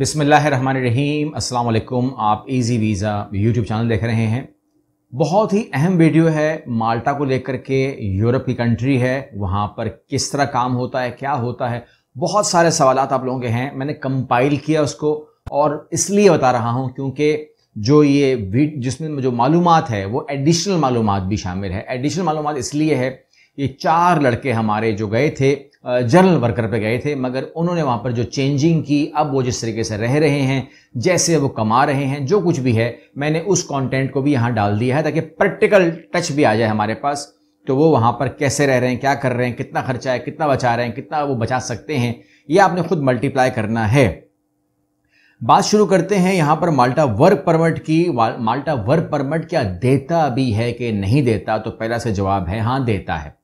बिसमीम अल्लाम आप इजी वीज़ा यूट्यूब चैनल देख रहे हैं बहुत ही अहम वीडियो है माल्टा को लेकर के यूरोप की कंट्री है वहाँ पर किस तरह काम होता है क्या होता है बहुत सारे सवाल आप लोगों के हैं मैंने कंपाइल किया उसको और इसलिए बता रहा हूँ क्योंकि जो ये जिसमें जो मालूम है वो एडिशनल मालूम भी शामिल है एडिशनल मालूम इसलिए है ये चार लड़के हमारे जो गए थे जर्नल वर्कर पे गए थे मगर उन्होंने वहाँ पर जो चेंजिंग की अब वो जिस तरीके से रह रहे हैं जैसे वो कमा रहे हैं जो कुछ भी है मैंने उस कंटेंट को भी यहाँ डाल दिया है ताकि प्रैक्टिकल टच भी आ जाए हमारे पास तो वो वहाँ पर कैसे रह रहे हैं क्या कर रहे हैं कितना खर्चा है कितना बचा रहे हैं कितना वो बचा सकते हैं ये आपने खुद मल्टीप्लाई करना है बात शुरू करते हैं यहाँ पर माल्टा वर्क परमिट की माल्टा वर्क परमिट क्या देता भी है कि नहीं देता तो पहला से जवाब है हाँ देता है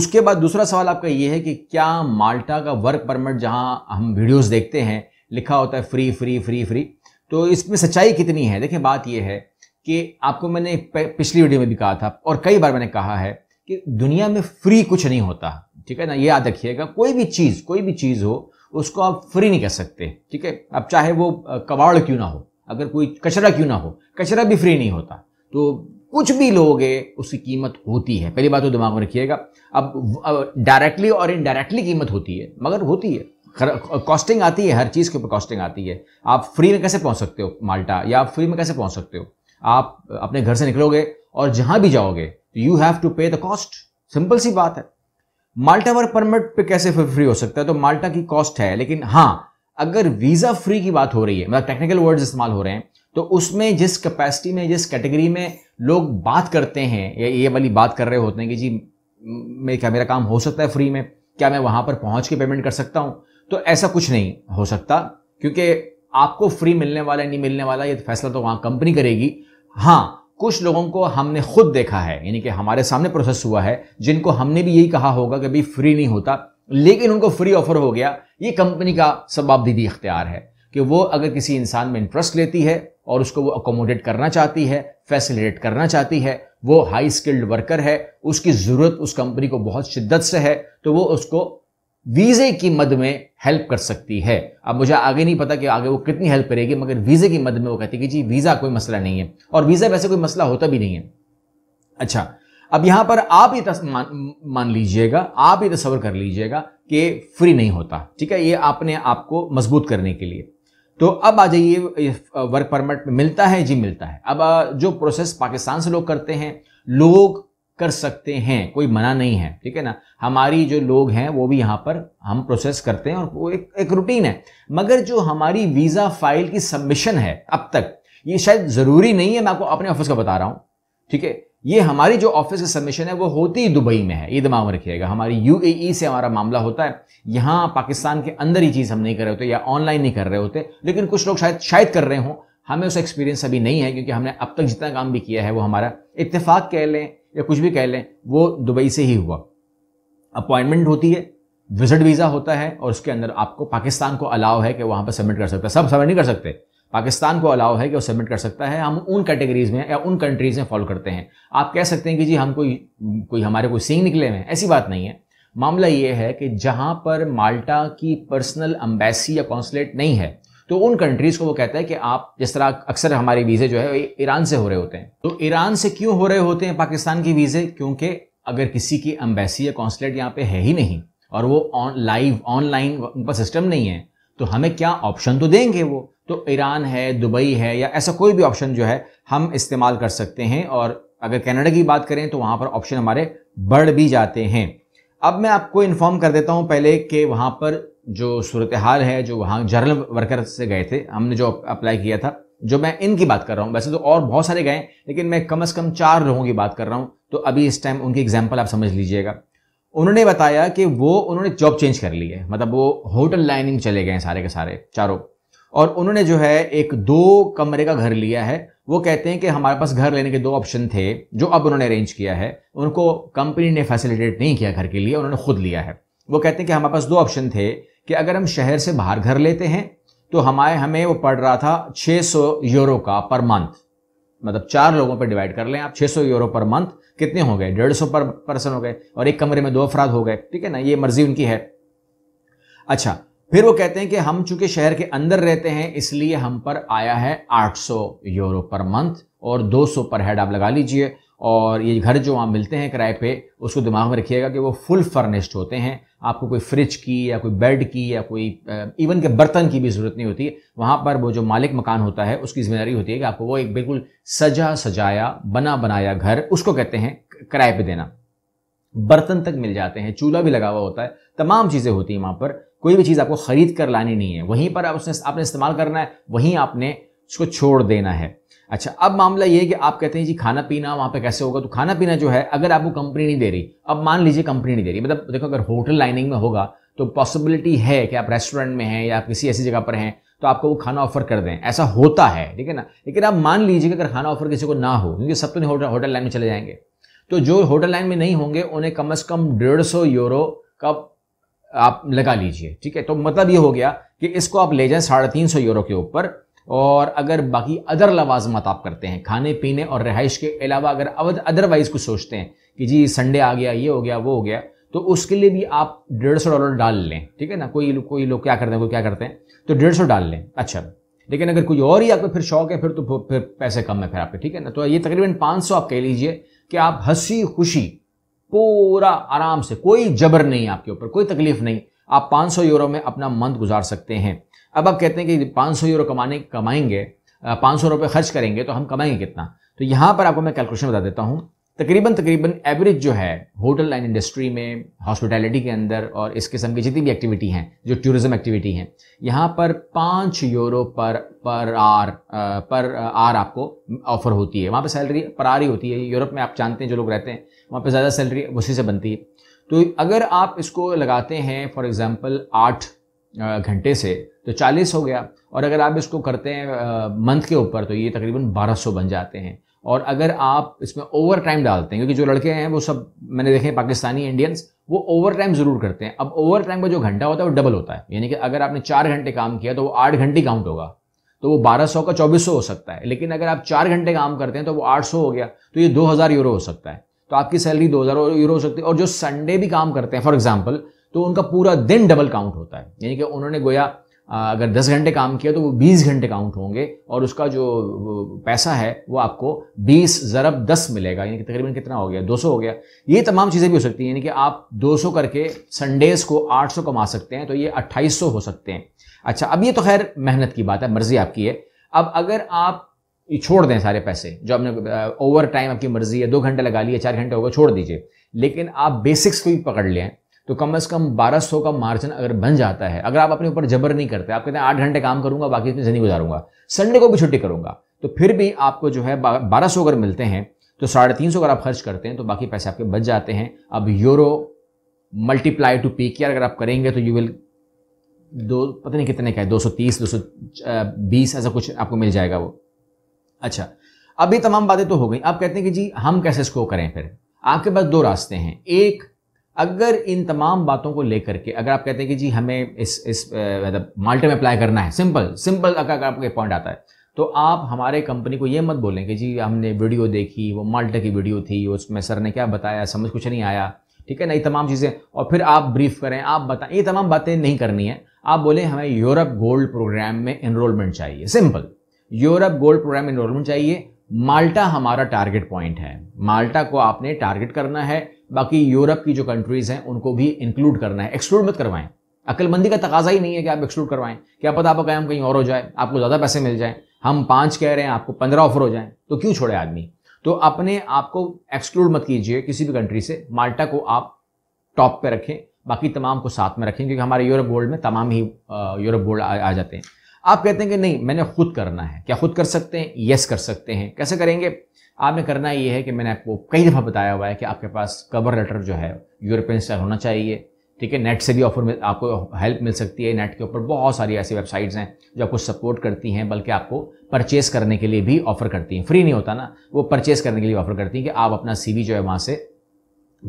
उसके बाद दूसरा सवाल आपका ये है कि क्या माल्टा का वर्क परमिट जहाँ हम वीडियोस देखते हैं लिखा होता है फ्री फ्री फ्री फ्री तो इसमें सच्चाई कितनी है देखिए बात यह है कि आपको मैंने पिछली वीडियो में भी कहा था और कई बार मैंने कहा है कि दुनिया में फ्री कुछ नहीं होता ठीक है ना ये याद रखिएगा कोई भी चीज़ कोई भी चीज़ हो उसको आप फ्री नहीं कर सकते ठीक है अब चाहे वो कबाड़ क्यों ना हो अगर कोई कचरा क्यों ना हो कचरा भी फ्री नहीं होता तो कुछ भी लोगे उसकी कीमत होती है पहली बात तो दिमाग में रखिएगा अब डायरेक्टली और इनडायरेक्टली कीमत होती है मगर होती है कॉस्टिंग आती है हर चीज़ के ऊपर कॉस्टिंग आती है आप फ्री में कैसे पहुंच सकते हो माल्टा या आप फ्री में कैसे पहुंच सकते हो आप अपने घर से निकलोगे और जहां भी जाओगे you have to pay the cost simple सी बात है माल्टा वर्क परमिट पे कैसे फ्री हो सकता है तो माल्टा की कॉस्ट है लेकिन हाँ अगर वीजा फ्री की बात हो रही है मतलब टेक्निकल वर्ड्स इस्तेमाल हो रहे हैं तो उसमें जिस कैपेसिटी में जिस कैटेगरी में लोग बात करते हैं या ये वाली बात कर रहे होते हैं कि जी मैं क्या मेरा काम हो सकता है फ्री में क्या मैं वहां पर पहुंच के पेमेंट कर सकता हूं तो ऐसा कुछ नहीं हो सकता क्योंकि आपको फ्री मिलने वाला नहीं मिलने वाला ये फैसला तो वहां कंपनी करेगी हाँ कुछ लोगों को हमने खुद देखा है यानी कि हमारे सामने प्रोसेस हुआ है जिनको हमने भी यही कहा होगा कि भाई फ्री नहीं होता लेकिन उनको फ्री ऑफर हो गया ये कंपनी का सबाबदीदी इख्तियार है कि वो अगर किसी इंसान में इंटरेस्ट लेती है और उसको वो अकोमोडेट करना चाहती है फैसिलिटेट करना चाहती है वो हाई स्किल्ड वर्कर है उसकी ज़रूरत उस कंपनी को बहुत शिद्दत से है तो वो उसको वीज़े की मद में हेल्प कर सकती है अब मुझे आगे नहीं पता कि आगे वो कितनी हेल्प करेगी मगर वीज़े की मद में वो कहती है कि जी वीज़ा कोई मसला नहीं है और वीज़ा वैसे कोई मसला होता भी नहीं है अच्छा अब यहां पर आप ये मान, मान लीजिएगा आप ये तस्वर कर लीजिएगा कि फ्री नहीं होता ठीक है ये आपने आपको मजबूत करने के लिए तो अब आ जाइए वर्क परमिट मिलता है जी मिलता है अब जो प्रोसेस पाकिस्तान से लोग करते हैं लोग कर सकते हैं कोई मना नहीं है ठीक है ना हमारी जो लोग हैं वो भी यहाँ पर हम प्रोसेस करते हैं और वो एक एक रूटीन है मगर जो हमारी वीज़ा फाइल की सबमिशन है अब तक ये शायद ज़रूरी नहीं है मैं आपको अपने ऑफिस का बता रहा हूँ ठीक है ये हमारी जो ऑफिस की सबमिशन है वो होती ही दुबई में है ये दिमाग में रखिएगा हमारी यू e से हमारा मामला होता है यहाँ पाकिस्तान के अंदर ही चीज़ हम नहीं कर रहे होते या ऑनलाइन नहीं कर रहे होते लेकिन कुछ लोग शायद शायद कर रहे हों हमें उस एक्सपीरियंस अभी नहीं है क्योंकि हमने अब तक जितना काम भी किया है वो हमारा इतफाक़ कह लें या कुछ भी कह लें वो दुबई से ही हुआ अपॉइंटमेंट होती है विजिट वीज़ा होता है और उसके अंदर आपको पाकिस्तान को अलाव है कि वहाँ पर सबमिट कर सकते सब सबमिट नहीं कर सकते पाकिस्तान को अलाउ है कि वो सबमिट कर सकता है हम उन कैटेगरीज में या उन कंट्रीज़ में फॉलो करते हैं आप कह सकते हैं कि जी हम कोई कोई हमारे कोई सींग निकले हुए हैं ऐसी बात नहीं है मामला ये है कि जहाँ पर माल्टा की पर्सनल अम्बेसी या कौंसलेट नहीं है तो उन कंट्रीज़ को वो कहता है कि आप जिस तरह अक्सर हमारे वीज़े जो है ईरान से हो रहे होते हैं तो ईरान से क्यों हो रहे होते हैं पाकिस्तान के वीज़े क्योंकि अगर किसी की अम्बेसी या कौंसलेट यहाँ पे है ही नहीं और वो ऑन लाइव ऑनलाइन उनका सिस्टम नहीं है तो हमें क्या ऑप्शन तो देंगे वो तो ईरान है दुबई है या ऐसा कोई भी ऑप्शन जो है हम इस्तेमाल कर सकते हैं और अगर कनाडा की बात करें तो वहाँ पर ऑप्शन हमारे बढ़ भी जाते हैं अब मैं आपको इन्फॉर्म कर देता हूँ पहले कि वहाँ पर जो सूरत हाल है जो वहाँ जर्नल वर्कर से गए थे हमने जो अप्लाई किया था जो मैं इनकी बात कर रहा हूँ वैसे तो और बहुत सारे गए लेकिन मैं कम से कम चार लोगों की बात कर रहा हूँ तो अभी इस टाइम उनकी एग्जाम्पल आप समझ लीजिएगा उन्होंने बताया कि वो उन्होंने जॉब चेंज कर ली है मतलब वो होटल लाइनिंग चले गए सारे के सारे चारों और उन्होंने जो है एक दो कमरे का घर लिया है वो कहते हैं कि हमारे पास घर लेने के दो ऑप्शन थे जो अब उन्होंने अरेंज किया है उनको कंपनी ने फैसिलिटेट नहीं किया घर के लिए उन्होंने खुद लिया है वो कहते हैं कि हमारे पास दो ऑप्शन थे कि अगर हम शहर से बाहर घर लेते हैं तो हमारे हमें वो पड़ रहा था 600 यूरो का पर मंथ मतलब चार लोगों पर डिवाइड कर लें आप 600 यूरो पर मंथ कितने हो गए डेढ़ सौ पर पर्सन हो गए और एक कमरे में दो अफराद हो गए ठीक है ना ये मर्जी उनकी है अच्छा फिर वो कहते हैं कि हम चूंकि शहर के अंदर रहते हैं इसलिए हम पर आया है 800 यूरो पर मंथ और 200 पर हेड आप लगा लीजिए और ये घर जो वहाँ मिलते हैं किराए पे उसको दिमाग में रखिएगा कि वो फुल फर्निश्ड होते हैं आपको कोई फ्रिज की या कोई बेड की या कोई इवन के बर्तन की भी ज़रूरत नहीं होती वहाँ पर वो जो मालिक मकान होता है उसकी जिम्मेदारी होती है कि आपको वो एक बिल्कुल सजा सजाया बना बनाया घर उसको कहते हैं किराए पर देना बर्तन तक मिल जाते हैं चूल्हा भी लगा हुआ होता है तमाम चीज़ें होती हैं वहाँ पर कोई भी चीज़ आपको खरीद कर लानी नहीं है वहीं पर आप उसने आपने इस्तेमाल करना है वहीं आपने उसको छोड़ देना है अच्छा अब मामला ये है कि आप कहते हैं जी खाना पीना वहाँ पे कैसे होगा तो खाना पीना जो है अगर आपको कंपनी नहीं दे रही अब मान लीजिए कंपनी नहीं दे रही मतलब देखो अगर होटल लाइनिंग में होगा तो पॉसिबिलिटी है कि आप रेस्टोरेंट में हैं या आप किसी ऐसी जगह पर हैं तो आपको वो खाना ऑफर कर दें ऐसा होता है ठीक है ना लेकिन आप मान लीजिए कि अगर खाना ऑफर किसी को ना हो क्योंकि सब तो नहीं होटल होटल लाइन में चले जाएंगे तो जो होटल लाइन में नहीं होंगे उन्हें कम अज़ कम डेढ़ सौ यूरो का आप लगा लीजिए ठीक है तो मतलब ये हो गया कि इसको आप ले जाएं साढ़े तीन सौ यूरो के ऊपर और अगर बाकी अदर लवाजमत आप करते हैं खाने पीने और रहाइश के अलावा अगर अदरवाइज कुछ सोचते हैं कि जी संडे आ गया ये हो गया वो हो गया तो उसके लिए भी आप डेढ़ सौ डॉलर डाल लें ठीक है ना कोई कोई लोग क्या करते हैं कोई क्या करते हैं तो डेढ़ सौ डाल लें अच्छा लेकिन अगर कोई और ही आपको फिर शौक है फिर तो फिर पैसे कम है फिर आपके ठीक है ना तो ये तकरीबन पाँच सौ आप कह लीजिए कि आप हंसी खुशी पूरा आराम से कोई जबर नहीं आपके ऊपर कोई तकलीफ नहीं आप 500 यूरो में अपना मंथ गुजार सकते हैं अब आप कहते हैं कि 500 यूरो कमाने कमाएंगे पाँच सौ रुपये खर्च करेंगे तो हम कमाएंगे कितना तो यहाँ पर आपको मैं कैलकुलेशन बता देता हूँ तकरीबन तकरीबन एवरेज जो है होटल एंड इंडस्ट्री में हॉस्पिटैलिटी के अंदर और इस किस्म की जितनी भी एक्टिविटी हैं जो टूरिज्म एक्टिविटी हैं यहाँ पर पाँच यूरो पर पर आर पर आर आपको ऑफर होती है वहाँ पर सैलरी पर आर ही होती है यूरोप में आप जानते हैं जो लोग रहते हैं वहाँ पर ज़्यादा सैलरी उसी से बनती है तो अगर आप इसको लगाते हैं फॉर एग्ज़ाम्पल आठ घंटे से तो चालीस हो गया और अगर आप इसको करते हैं मंथ के ऊपर तो ये तकरीबन सौ बन जाते हैं और अगर आप इसमें ओवर टाइम डालते हैं क्योंकि जो लड़के हैं वो सब मैंने देखे हैं पाकिस्तानी इंडियंस वो ओवर टाइम ज़रूर करते हैं अब ओवर टाइम का जो घंटा होता है वो डबल होता है यानी कि अगर आपने चार घंटे काम किया तो वो आठ घंटे काउंट होगा तो वो बारह सौ का चौबीस सौ हो सकता है लेकिन अगर आप चार घंटे काम करते हैं तो वो आठ सौ हो गया तो ये दो हज़ार यूरो हो सकता है तो आपकी सैलरी दो हज़ार यूरो हो सकती है और जो संडे भी काम करते हैं फॉर एग्जाम्पल तो उनका पूरा दिन डबल काउंट होता है यानी कि उन्होंने गोया अगर 10 घंटे काम किया तो वो 20 घंटे काउंट होंगे और उसका जो पैसा है वो आपको 20 ज़रब 10 मिलेगा यानी कि तकरीबन कितना हो गया 200 हो गया ये तमाम चीज़ें भी हो सकती हैं यानी कि आप 200 करके संडेज़ को 800 कमा सकते हैं तो ये 2800 हो सकते हैं अच्छा अब ये तो खैर मेहनत की बात है मर्ज़ी आपकी है अब अगर आप छोड़ दें सारे पैसे जो आपने ओवर टाइम आपकी मर्ज़ी है दो घंटे लगा लिए चार घंटे होगा छोड़ दीजिए लेकिन आप बेसिक्स को भी पकड़ लें तो कम से कम बारह सौ का मार्जिन अगर बन जाता है अगर आप अपने ऊपर जबर नहीं करते आप कहते हैं आठ घंटे काम करूंगा बाकी इसमें जिंदगी गुजारूंगा संडे को भी छुट्टी करूंगा तो फिर भी आपको जो है बारह सौ अगर मिलते हैं तो साढ़े तीन सौ अगर आप खर्च करते हैं तो बाकी पैसे आपके बच जाते हैं अब यूरो मल्टीप्लाई टू पी केयर अगर आप करेंगे तो यू विल दो पता नहीं कितने का है दो सौ तीस दो सौ बीस ऐसा कुछ आपको मिल जाएगा वो अच्छा अब ये तमाम बातें तो हो गई आप कहते हैं कि जी हम कैसे इसको करें फिर आपके पास दो रास्ते हैं एक अगर इन तमाम बातों को लेकर के अगर आप कहते हैं कि जी हमें इस इस मतलब माल्टे में अप्लाई करना है सिंपल सिंपल अगर आपको पॉइंट आता है तो आप हमारे कंपनी को ये मत बोलें कि जी हमने वीडियो देखी वो माल्टा की वीडियो थी उसमें सर ने क्या बताया समझ कुछ नहीं आया ठीक है ना ये तमाम चीज़ें और फिर आप ब्रीफ करें आप बताएं ये तमाम बातें नहीं करनी है आप बोले हमें यूरोप गोल्ड प्रोग्राम में इनरोलमेंट चाहिए सिंपल यूरोप गोल्ड प्रोग्राम में इनरोलमेंट चाहिए माल्टा हमारा टारगेट पॉइंट है माल्टा को आपने टारगेट करना है बाकी यूरोप की जो कंट्रीज़ हैं उनको भी इंक्लूड करना है एक्सक्लूड मत करवाएं अकलमंदी का तकाजा ही नहीं है कि आप एक्सक्लूड करवाएं क्या पता आपका काम कहीं और हो जाए आपको ज़्यादा पैसे मिल जाए हम पाँच कह रहे हैं आपको पंद्रह ऑफर हो जाए तो क्यों छोड़े आदमी तो अपने आप को एक्सक्लूड मत कीजिए किसी भी कंट्री से माल्टा को आप टॉप पे रखें बाकी तमाम को साथ में रखें क्योंकि हमारे यूरोप गोल्ड में तमाम ही यूरोप गोल्ड आ, आ जाते हैं आप कहते हैं कि नहीं मैंने खुद करना है क्या खुद कर सकते हैं यस कर सकते हैं कैसे करेंगे आपने करना ये है कि मैंने आपको कई दफ़ा बताया हुआ है कि आपके पास कवर लेटर जो है यूरोपियन स्टाइल होना चाहिए ठीक है नेट से भी ऑफर मिल आपको हेल्प मिल सकती है नेट के ऊपर बहुत सारी ऐसी वेबसाइट्स हैं जो आपको सपोर्ट करती हैं बल्कि आपको परचेस करने के लिए भी ऑफर करती हैं फ्री नहीं होता ना वो परचेस करने के लिए ऑफर करती हैं कि आप अपना सी जो है वहाँ से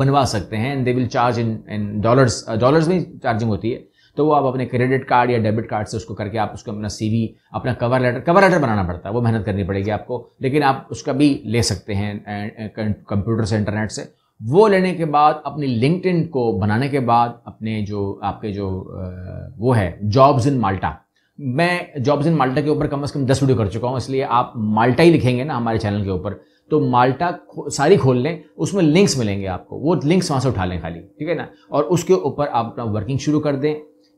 बनवा सकते हैं and they will charge in in dollars dollars में चार्जिंग होती है तो वो आप अपने क्रेडिट कार्ड या डेबिट कार्ड से उसको करके आप उसको अपना सीवी अपना कवर लेटर कवर लेटर बनाना पड़ता है वो मेहनत करनी पड़ेगी आपको लेकिन आप उसका भी ले सकते हैं कंप्यूटर से इंटरनेट से वो लेने के बाद अपनी लिंकड को बनाने के बाद अपने जो आपके जो वो है जॉब्स इन माल्टा मैं जॉब्स इन माल्टा के ऊपर कम से कम दस वीडियो कर चुका हूँ इसलिए आप माल्टा ही लिखेंगे ना हमारे चैनल के ऊपर तो माल्टा सारी खोल लें उसमें लिंक्स मिलेंगे आपको वो लिंक्स वहाँ से उठा लें खाली ठीक है ना और उसके ऊपर आप अपना वर्किंग शुरू कर दें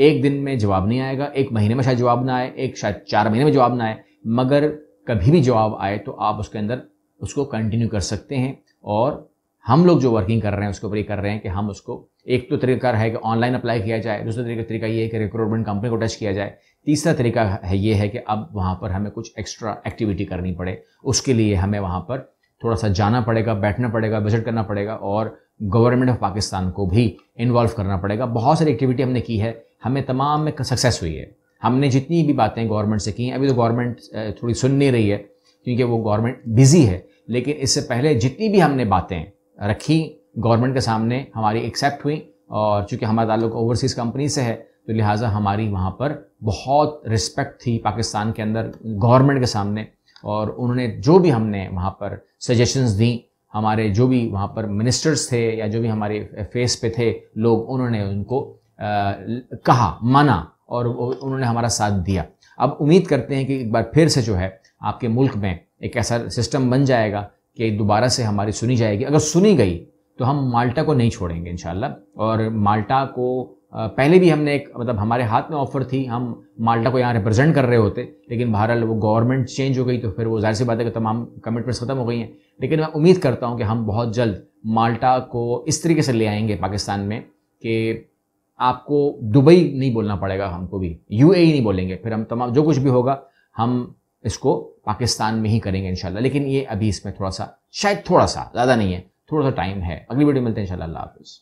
एक दिन में जवाब नहीं आएगा एक महीने में शायद जवाब ना आए एक शायद चार महीने में जवाब ना आए मगर कभी भी जवाब आए तो आप उसके अंदर उसको कंटिन्यू कर सकते हैं और हम लोग जो वर्किंग कर रहे हैं उसके ऊपर ये कर रहे हैं कि हम उसको एक तो तरीका है कि ऑनलाइन अप्लाई किया जाए दूसरा तरीका तरीका ये है कि रिक्रूटमेंट कंपनी को टच किया जाए तीसरा तरीका है ये है कि अब वहाँ पर हमें कुछ एक्स्ट्रा एक्टिविटी करनी पड़े उसके लिए हमें वहाँ पर थोड़ा सा जाना पड़ेगा बैठना पड़ेगा विजिट करना पड़ेगा और गवर्नमेंट ऑफ पाकिस्तान को भी इन्वॉल्व करना पड़ेगा बहुत सारी एक्टिविटी हमने की है हमें तमाम में सक्सेस हुई है हमने जितनी भी बातें गवर्नमेंट से की हैं अभी तो गवर्नमेंट थोड़ी सुन नहीं रही है क्योंकि वो गवर्नमेंट बिज़ी है लेकिन इससे पहले जितनी भी हमने बातें रखी गवर्नमेंट के सामने हमारी एक्सेप्ट हुई और चूँकि हमारा ताल्लुक ओवरसीज़ कंपनी से है तो लिहाजा हमारी वहाँ पर बहुत रिस्पेक्ट थी पाकिस्तान के अंदर गवर्नमेंट के सामने और उन्होंने जो भी हमने वहाँ पर सजेशंस दी हमारे जो भी वहाँ पर मिनिस्टर्स थे या जो भी हमारे फेस पे थे लोग उन्होंने उनको कहा माना और उन्होंने हमारा साथ दिया अब उम्मीद करते हैं कि एक बार फिर से जो है आपके मुल्क में एक ऐसा सिस्टम बन जाएगा कि दोबारा से हमारी सुनी जाएगी अगर सुनी गई तो हम माल्टा को नहीं छोड़ेंगे इन और माल्टा को पहले भी हमने एक मतलब हमारे हाथ में ऑफर थी हम माल्टा को यहाँ रिप्रेजेंट कर रहे होते लेकिन बहरहाल वो गवर्नमेंट चेंज हो गई तो फिर वो जाहिर सी बात है कि तमाम कमिटमेंट्स ख़त्म हो गई हैं लेकिन मैं उम्मीद करता हूँ कि हम बहुत जल्द माल्टा को इस तरीके से ले आएंगे पाकिस्तान में कि आपको दुबई नहीं बोलना पड़ेगा हमको भी यू e नहीं बोलेंगे फिर हम तमाम जो कुछ भी होगा हम इसको पाकिस्तान में ही करेंगे इनशाला लेकिन ये अभी इसमें थोड़ा सा शायद थोड़ा सा ज़्यादा नहीं है थोड़ा सा टाइम है अगली वीडियो मिलते हैं इन शाला हाफिज़